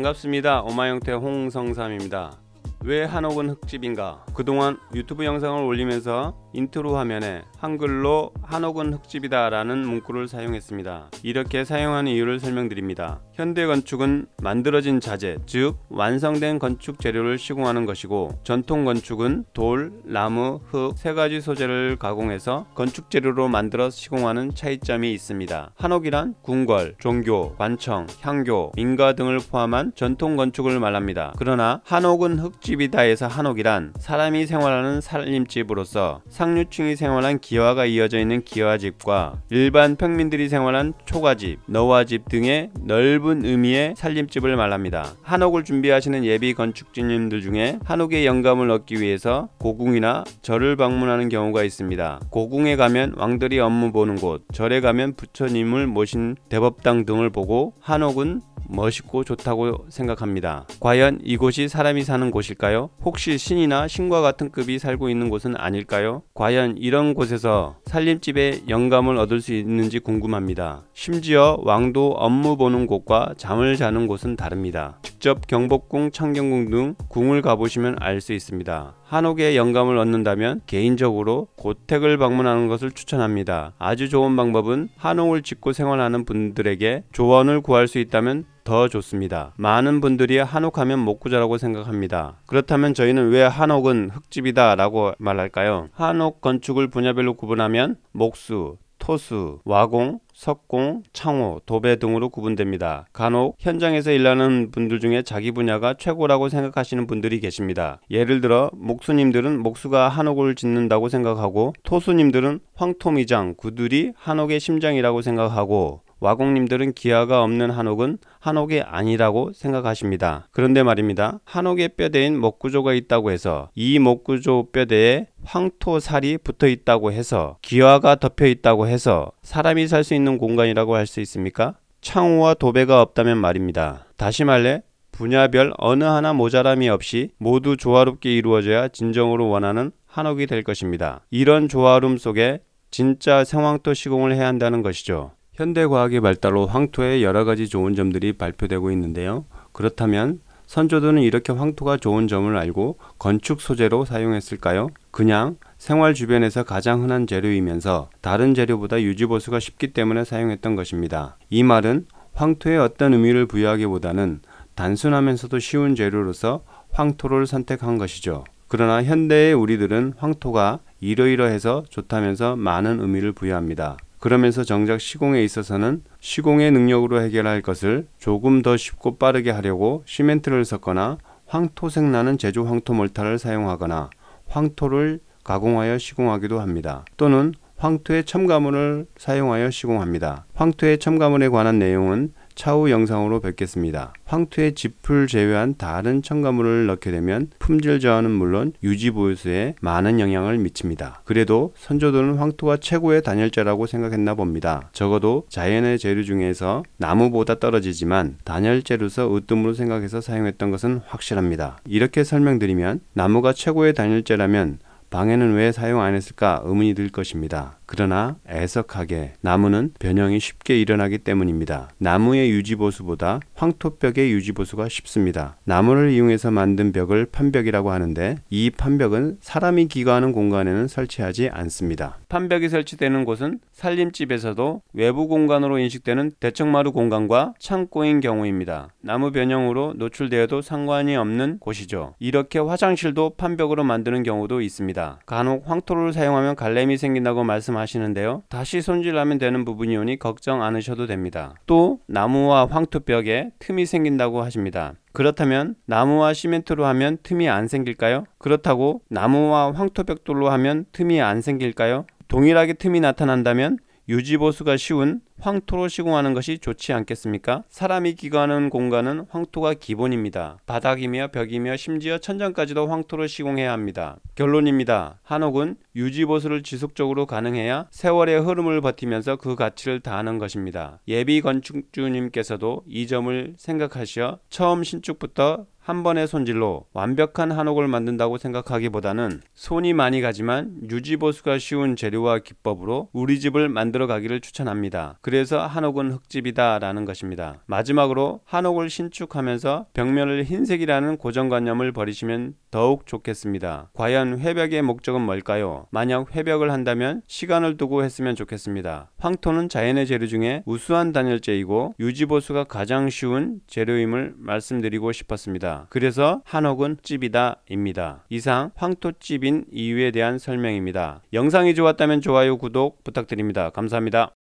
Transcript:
반갑습니다. 엄마형태 홍성삼입니다. 왜 한옥은 흙집인가? 그동안 유튜브 영상을 올리면서 인트로 화면에 한글로 한옥은 흙집이다 라는 문구를 사용했습니다. 이렇게 사용하는 이유를 설명드립니다. 현대 건축은 만들어진 자재, 즉 완성된 건축 재료를 시공하는 것이고 전통 건축은 돌, 나무, 흙 세 가지 소재를 가공해서 건축 재료로 만들어 시공하는 차이점이 있습니다. 한옥이란 궁궐, 종교, 관청, 향교, 민가 등을 포함한 전통 건축을 말합니다. 그러나 한옥은 흙집이다에서 한옥이란 사람이 생활하는 살림집으로서 상류층이 생활한 기와가 이어져 있는 기와집과 일반 평민들이 생활한 초가집, 너와집 등의 넓은 의미의 살림집을 말합니다. 한옥을 준비하시는 예비 건축주님들 중에 한옥의 영감을 얻기 위해서 고궁이나 절을 방문하는 경우가 있습니다. 고궁에 가면 왕들이 업무 보는 곳, 절에 가면 부처님을 모신 대법당 등을 보고 한옥은 멋있고 좋다고 생각합니다. 과연 이곳이 사람이 사는 곳일까요? 혹시 신이나 신과 같은 급이 살고 있는 곳은 아닐까요? 과연 이런 곳에서 살림집에 영감을 얻을 수 있는지 궁금합니다. 심지어 왕도 업무 보는 곳과 잠을 자는 곳은 다릅니다. 직접 경복궁, 창경궁 등 궁을 가보시면 알 수 있습니다. 한옥에 영감을 얻는다면 개인적으로 고택을 방문하는 것을 추천합니다. 아주 좋은 방법은 한옥을 짓고 생활하는 분들에게 조언을 구할 수 있다면 더 좋습니다. 많은 분들이 한옥하면 목구자라고 생각합니다. 그렇다면 저희는 왜 한옥은 흙집이다 라고 말할까요? 한옥 건축을 분야별로 구분하면 보면 목수, 토수, 와공, 석공, 창호, 도배 등으로 구분됩니다. 간혹 현장에서 일하는 분들 중에 자기 분야가 최고라고 생각하시는 분들이 계십니다. 예를 들어 목수님들은 목수가 한옥을 짓는다고 생각하고 토수님들은 황토미장, 구두리, 한옥의 심장이라고 생각하고 와공님들은 기아가 없는 한옥은 한옥이 아니라고 생각하십니다. 그런데 말입니다. 한옥의 뼈대인 목구조가 있다고 해서 이 목구조 뼈대에 황토살이 붙어 있다고 해서 기아가 덮여 있다고 해서 사람이 살 수 있는 공간이라고 할 수 있습니까? 창호와 도배가 없다면 말입니다. 다시 말해 분야별 어느 하나 모자람이 없이 모두 조화롭게 이루어져야 진정으로 원하는 한옥이 될 것입니다. 이런 조화룸 속에 진짜 생황토 시공을 해야 한다는 것이죠. 현대 과학의 발달로 황토의 여러 가지 좋은 점들이 발표되고 있는데요. 그렇다면 선조들은 이렇게 황토가 좋은 점을 알고 건축 소재로 사용했을까요? 그냥 생활 주변에서 가장 흔한 재료이면서 다른 재료보다 유지보수가 쉽기 때문에 사용했던 것입니다. 이 말은 황토에 어떤 의미를 부여하기보다는 단순하면서도 쉬운 재료로서 황토를 선택한 것이죠. 그러나 현대의 우리들은 황토가 이러이러해서 좋다면서 많은 의미를 부여합니다. 그러면서 정작 시공에 있어서는 시공의 능력으로 해결할 것을 조금 더 쉽고 빠르게 하려고 시멘트를 섞거나 황토색 나는 제조 황토 몰타를 사용하거나 황토를 가공하여 시공하기도 합니다. 또는 황토의 첨가물을 사용하여 시공합니다. 황토의 첨가물에 관한 내용은 차후 영상으로 뵙겠습니다. 황토의 짚을 제외한 다른 첨가물을 넣게 되면 품질 저하는 물론 유지 보유수에 많은 영향을 미칩니다. 그래도 선조들은 황토가 최고의 단열재라고 생각했나 봅니다. 적어도 자연의 재료 중에서 나무보다 떨어지지만 단열재로서 으뜸으로 생각해서 사용했던 것은 확실합니다. 이렇게 설명드리면 나무가 최고의 단열재라면 방에는 왜 사용 안 했을까 의문이 들 것입니다. 그러나 애석하게 나무는 변형이 쉽게 일어나기 때문입니다. 나무의 유지보수보다 황토벽의 유지보수가 쉽습니다. 나무를 이용해서 만든 벽을 판벽이라고 하는데 이 판벽은 사람이 기거하는 공간에는 설치하지 않습니다. 판벽이 설치되는 곳은 살림집에서도 외부 공간으로 인식되는 대청마루 공간과 창고인 경우입니다. 나무 변형으로 노출되어도 상관이 없는 곳이죠. 이렇게 화장실도 판벽으로 만드는 경우도 있습니다. 간혹 황토를 사용하면 갈램이 생긴다고 말씀 하 말씀하시는데요. 다시 손질하면 되는 부분이 오니 걱정 않으셔도 됩니다. 또 나무와 황토벽에 틈이 생긴다고 하십니다. 그렇다면 나무와 시멘트로 하면 틈이 안 생길까요? 그렇다고 나무와 황토벽돌로 하면 틈이 안 생길까요? 동일하게 틈이 나타난다면 유지보수가 쉬운 황토로 시공하는 것이 좋지 않겠습니까? 사람이 기거하는 공간은 황토가 기본입니다. 바닥이며 벽이며 심지어 천장까지도 황토로 시공해야 합니다. 결론입니다. 한옥은 유지보수를 지속적으로 가능해야 세월의 흐름을 버티면서 그 가치를 다하는 것입니다. 예비 건축주님께서도 이 점을 생각하시어 처음 신축부터 한 번의 손질로 완벽한 한옥을 만든다고 생각하기보다는 손이 많이 가지만 유지보수가 쉬운 재료와 기법으로 우리 집을 만들어 가기를 추천합니다. 그래서 한옥은 흙집이다 라는 것입니다. 마지막으로 한옥을 신축하면서 벽면을 흰색이라는 고정관념을 버리시면 더욱 좋겠습니다. 과연 회벽의 목적은 뭘까요? 만약 회벽을 한다면 시간을 두고 했으면 좋겠습니다. 황토는 자연의 재료 중에 우수한 단열재이고 유지보수가 가장 쉬운 재료임을 말씀드리고 싶었습니다. 그래서 한옥은 집이다 입니다. 이상 황토집인 이유에 대한 설명입니다. 영상이 좋았다면 좋아요, 구독 부탁드립니다. 감사합니다.